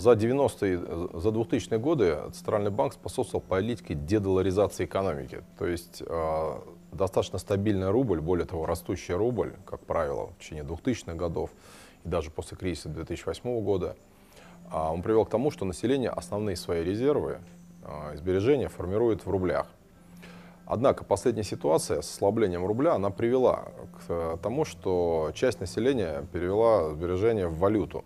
за 90-е, э, за 2000-е годы Центральный банк способствовал политике дедоларизации экономики. То есть э, достаточно стабильный рубль, более того, растущий рубль, как правило, в течение 2000-х годов и даже после кризиса 2008 года, э, он привел к тому, что население основные свои резервы, э, сбережения формирует в рублях. Однако последняя ситуация с ослаблением рубля, она привела к э, тому, что часть населения перевела сбережения в валюту.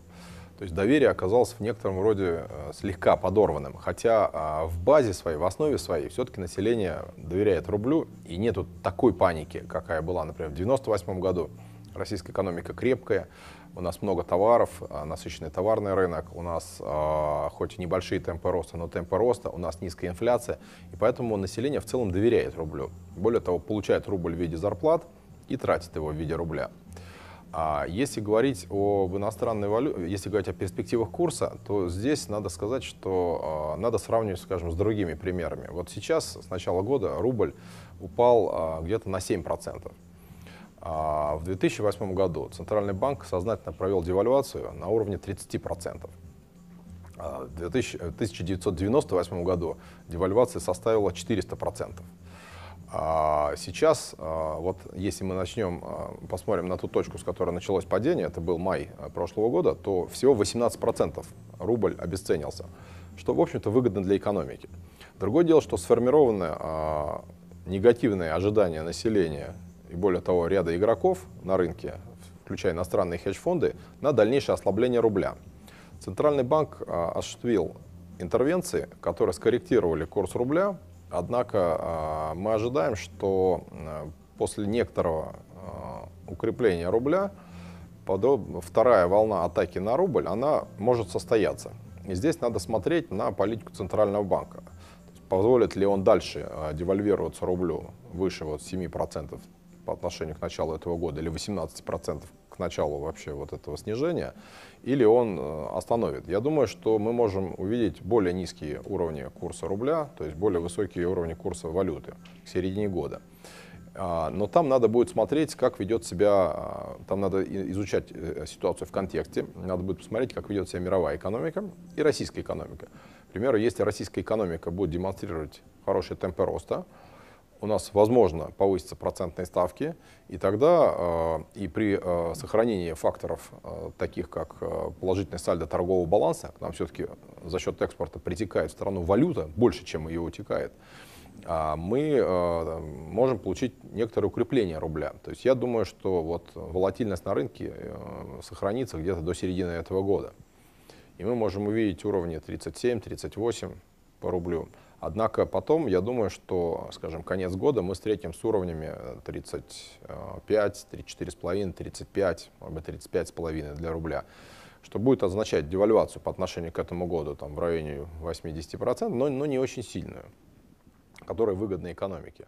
То есть доверие оказалось в некотором роде э, слегка подорванным. Хотя а, в базе своей, в основе своей, все-таки население доверяет рублю, и нету такой паники, какая была, например, в 1998 году. Российская экономика крепкая, у нас много товаров, а, насыщенный товарный рынок, у нас а, хоть и небольшие темпы роста, но темпы роста, у нас низкая инфляция, и поэтому население в целом доверяет рублю. Более того, получает рубль в виде зарплат и тратит его в виде рубля. А если говорить об иностранной валюте, если говорить о перспективах курса, то здесь надо сказать, что э, надо сравнивать, скажем, с другими примерами. Вот сейчас, с начала года, рубль упал э, где-то на 7%. А в 2008 году Центральный банк сознательно провел девальвацию на уровне 30%. А в 1998 году девальвация составила 400%. А сейчас, а, вот если мы начнем, а, посмотрим на ту точку, с которой началось падение, это был май прошлого года, то всего 18% рубль обесценился, что, в общем-то, выгодно для экономики. Другое дело, что сформированы негативные ожидания населения и, более того, ряда игроков на рынке, включая иностранные хедж-фонды, на дальнейшее ослабление рубля. Центральный банк осуществил интервенции, которые скорректировали курс рубля Однако а, мы ожидаем, что а, после некоторого а, укрепления рубля вторая волна атаки на рубль, она может состояться. И здесь надо смотреть на политику Центрального банка. Позволит ли он дальше девальвироваться рублю выше вот 7% по отношению к началу этого года или 18% к началу вообще вот этого снижения, или он э, остановит. Я думаю, что мы можем увидеть более низкие уровни курса рубля, то есть более высокие уровни курса валюты к середине года. А, но там надо будет смотреть, как ведет себя, а, там надо изучать э, ситуацию в контексте, надо будет посмотреть, как ведет себя мировая экономика и российская экономика. К примеру, если российская экономика будет демонстрировать хорошие темпы роста, у нас, возможно, повысятся процентные ставки, и тогда э, и при э, сохранении факторов, э, таких как положительный сальдо торгового баланса, к нам все-таки за счет экспорта притекает в страну валюта больше, чем ее утекает, мы можем получить некоторое укрепление рубля. То есть я думаю, что вот волатильность на рынке сохранится где-то до середины этого года. И мы можем увидеть уровни 37-38 по рублю. Однако потом, я думаю, что, скажем, конец года мы встретим с уровнями 35, 34,5, 35, может быть, 35,5 для рубля, что будет означать девальвацию по отношению к этому году там, в районе 80%, но, но не очень сильную, которая выгодна экономике.